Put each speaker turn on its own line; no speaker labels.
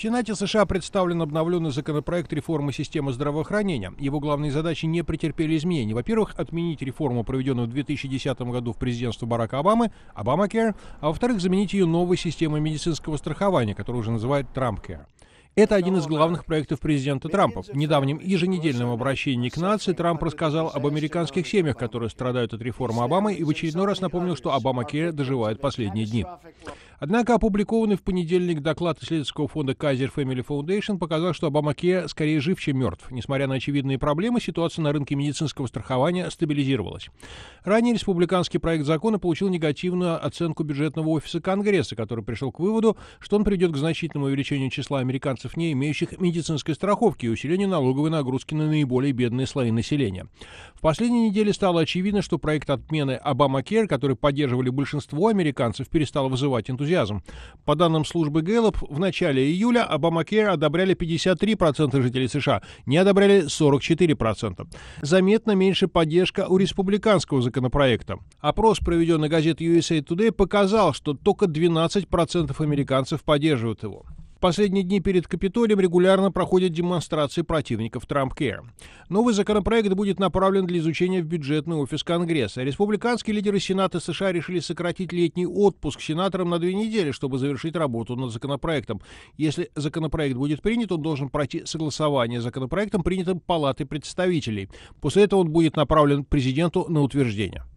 В Сенате США представлен обновленный законопроект реформы системы здравоохранения. Его главные задачи не претерпели изменений. Во-первых, отменить реформу, проведенную в 2010 году в президентство Барака Обамы, Обамакер, а во-вторых, заменить ее новой системой медицинского страхования, которую уже называют Трампкер. Это один из главных проектов президента Трампа. В недавнем еженедельном обращении к нации Трамп рассказал об американских семьях, которые страдают от реформы Обамы, и в очередной раз напомнил, что Обама Кер доживает последние дни. Однако опубликованный в понедельник доклад исследовательского фонда Kaiser Family Foundation показал, что Обамакея скорее жив, чем мертв. Несмотря на очевидные проблемы, ситуация на рынке медицинского страхования стабилизировалась. Ранее республиканский проект закона получил негативную оценку бюджетного офиса Конгресса, который пришел к выводу, что он приведет к значительному увеличению числа американцев, не имеющих медицинской страховки, и усилению налоговой нагрузки на наиболее бедные слои населения. В последние недели стало очевидно, что проект отмены Обамакер, который поддерживали большинство американцев, перестал вызывать энтузиазм энтузиазм. По данным службы Гэллоп, в начале июля Обамакер одобряли 53% жителей США, не одобряли 44%. Заметно меньше поддержка у республиканского законопроекта. Опрос, проведенный газетой USA Today, показал, что только 12% американцев поддерживают его. В последние дни перед Капитолием регулярно проходят демонстрации противников трамп Новый законопроект будет направлен для изучения в бюджетный офис Конгресса. Республиканские лидеры Сената США решили сократить летний отпуск сенаторам на две недели, чтобы завершить работу над законопроектом. Если законопроект будет принят, он должен пройти согласование с законопроектом, принятым Палатой представителей. После этого он будет направлен президенту на утверждение.